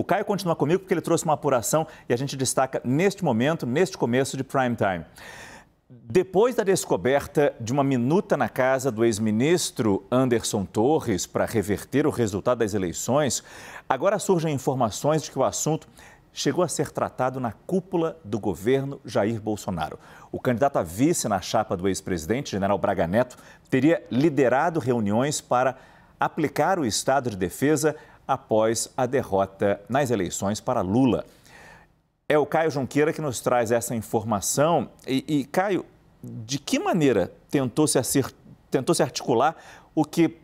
O Caio continua comigo porque ele trouxe uma apuração e a gente destaca neste momento, neste começo de prime time. Depois da descoberta de uma minuta na casa do ex-ministro Anderson Torres para reverter o resultado das eleições, agora surgem informações de que o assunto chegou a ser tratado na cúpula do governo Jair Bolsonaro. O candidato a vice na chapa do ex-presidente, general Braga Neto, teria liderado reuniões para aplicar o estado de defesa após a derrota nas eleições para Lula. É o Caio Junqueira que nos traz essa informação. E, e Caio, de que maneira tentou se, tentou se articular o que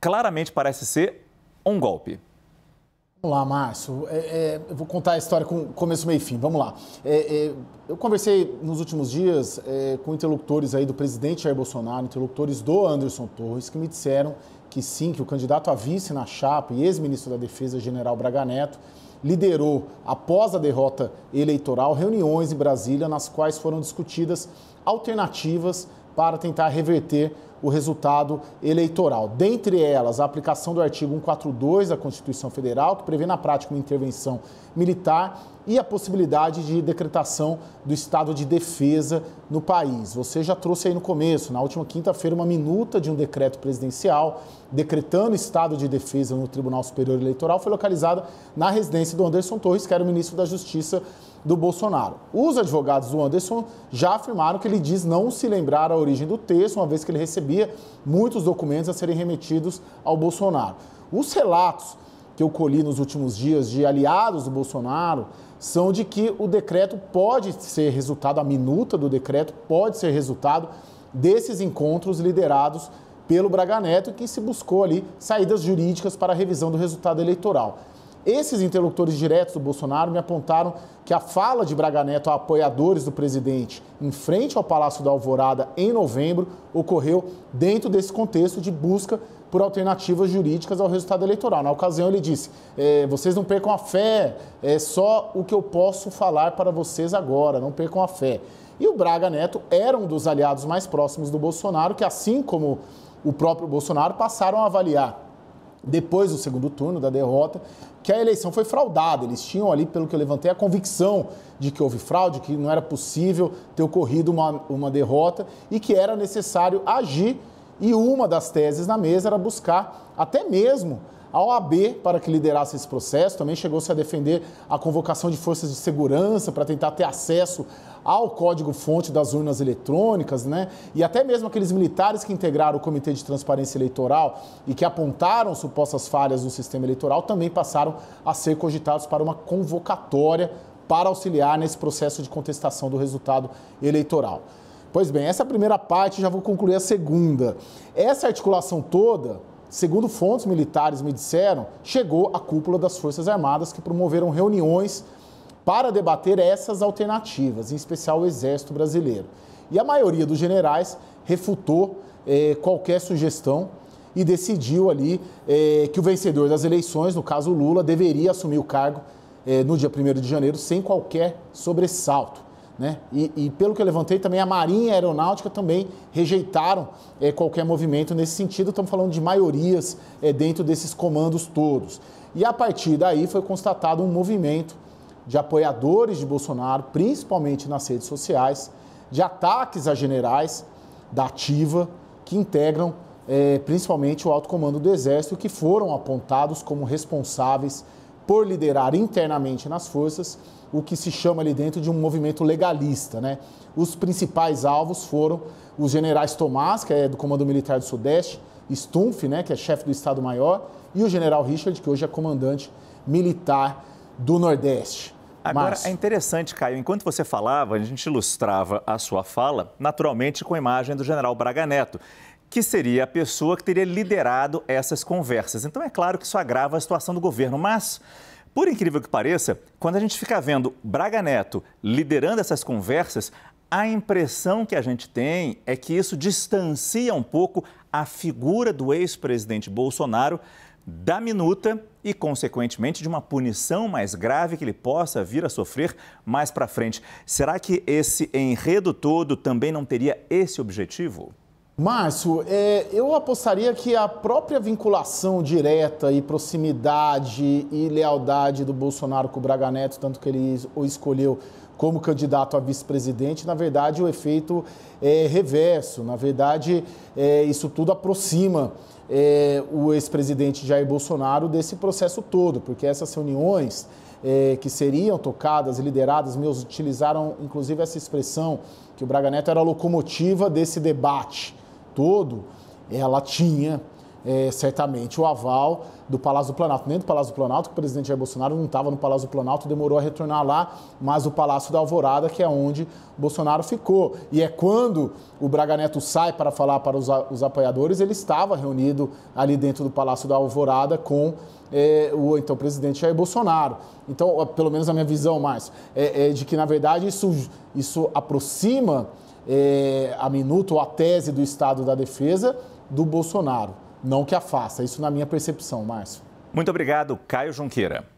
claramente parece ser um golpe? Vamos lá, Márcio. É, é, eu vou contar a história com começo, meio e fim. Vamos lá. É, é eu conversei nos últimos dias é, com interlocutores aí do presidente Jair Bolsonaro, interlocutores do Anderson Torres, que me disseram que sim, que o candidato a vice na chapa e ex-ministro da Defesa, general Braga Neto, liderou, após a derrota eleitoral, reuniões em Brasília nas quais foram discutidas alternativas para tentar reverter o resultado eleitoral. Dentre elas, a aplicação do artigo 142 da Constituição Federal, que prevê na prática uma intervenção militar e a possibilidade de decretação do estado de defesa no país. Você já trouxe aí no começo, na última quinta-feira, uma minuta de um decreto presidencial decretando estado de defesa no Tribunal Superior Eleitoral, foi localizada na residência do Anderson Torres, que era o ministro da Justiça do Bolsonaro. Os advogados do Anderson já afirmaram que ele diz não se lembrar a origem do texto, uma vez que ele recebia muitos documentos a serem remetidos ao Bolsonaro. Os relatos que eu colhi nos últimos dias de aliados do Bolsonaro são de que o decreto pode ser resultado, a minuta do decreto pode ser resultado desses encontros liderados pelo Braga Neto, que se buscou ali saídas jurídicas para a revisão do resultado eleitoral. Esses interlocutores diretos do Bolsonaro me apontaram que a fala de Braga Neto a apoiadores do presidente em frente ao Palácio da Alvorada em novembro ocorreu dentro desse contexto de busca por alternativas jurídicas ao resultado eleitoral. Na ocasião, ele disse: é, vocês não percam a fé, é só o que eu posso falar para vocês agora, não percam a fé. E o Braga Neto era um dos aliados mais próximos do Bolsonaro, que, assim como o próprio Bolsonaro, passaram a avaliar depois do segundo turno, da derrota, que a eleição foi fraudada. Eles tinham ali, pelo que eu levantei, a convicção de que houve fraude, que não era possível ter ocorrido uma, uma derrota e que era necessário agir. E uma das teses na mesa era buscar até mesmo a OAB para que liderasse esse processo. Também chegou-se a defender a convocação de forças de segurança para tentar ter acesso ao código-fonte das urnas eletrônicas, né? E até mesmo aqueles militares que integraram o Comitê de Transparência Eleitoral e que apontaram supostas falhas no sistema eleitoral também passaram a ser cogitados para uma convocatória para auxiliar nesse processo de contestação do resultado eleitoral. Pois bem, essa primeira parte já vou concluir a segunda. Essa articulação toda, segundo fontes militares me disseram, chegou à cúpula das Forças Armadas que promoveram reuniões para debater essas alternativas, em especial o Exército Brasileiro. E a maioria dos generais refutou eh, qualquer sugestão e decidiu ali eh, que o vencedor das eleições, no caso Lula, deveria assumir o cargo eh, no dia 1 de janeiro sem qualquer sobressalto. Né? E, e, pelo que eu levantei, também a Marinha e a Aeronáutica também rejeitaram eh, qualquer movimento nesse sentido. Estamos falando de maiorias eh, dentro desses comandos todos. E a partir daí foi constatado um movimento de apoiadores de Bolsonaro, principalmente nas redes sociais, de ataques a generais da Ativa que integram é, principalmente o alto comando do Exército, que foram apontados como responsáveis por liderar internamente nas forças o que se chama ali dentro de um movimento legalista. Né? Os principais alvos foram os generais Tomás, que é do Comando Militar do Sudeste, Stumpf, né, que é chefe do Estado-Maior, e o general Richard, que hoje é comandante militar do Nordeste. Agora, Mas... é interessante, Caio, enquanto você falava, a gente ilustrava a sua fala, naturalmente, com a imagem do general Braga Neto, que seria a pessoa que teria liderado essas conversas. Então, é claro que isso agrava a situação do governo, mas... Por incrível que pareça, quando a gente fica vendo Braga Neto liderando essas conversas, a impressão que a gente tem é que isso distancia um pouco a figura do ex-presidente Bolsonaro da minuta e, consequentemente, de uma punição mais grave que ele possa vir a sofrer mais para frente. Será que esse enredo todo também não teria esse objetivo? Márcio, é, eu apostaria que a própria vinculação direta e proximidade e lealdade do Bolsonaro com o Braga Neto, tanto que ele o escolheu como candidato a vice-presidente, na verdade o efeito é reverso. Na verdade, é, isso tudo aproxima é, o ex-presidente Jair Bolsonaro desse processo todo, porque essas reuniões é, que seriam tocadas, lideradas, meus utilizaram inclusive essa expressão que o Braga Neto era a locomotiva desse debate todo, ela tinha é, certamente o aval do Palácio do Planalto. Nem do Palácio do Planalto, que o presidente Jair Bolsonaro não estava no Palácio do Planalto, demorou a retornar lá, mas o Palácio da Alvorada, que é onde Bolsonaro ficou. E é quando o Braga Neto sai para falar para os, os apoiadores, ele estava reunido ali dentro do Palácio da Alvorada com é, o então presidente Jair Bolsonaro. Então, pelo menos a minha visão mais, é, é de que, na verdade, isso, isso aproxima é, a minuto ou a tese do Estado da Defesa do Bolsonaro. Não que afasta, isso na minha percepção, Márcio. Muito obrigado, Caio Junqueira.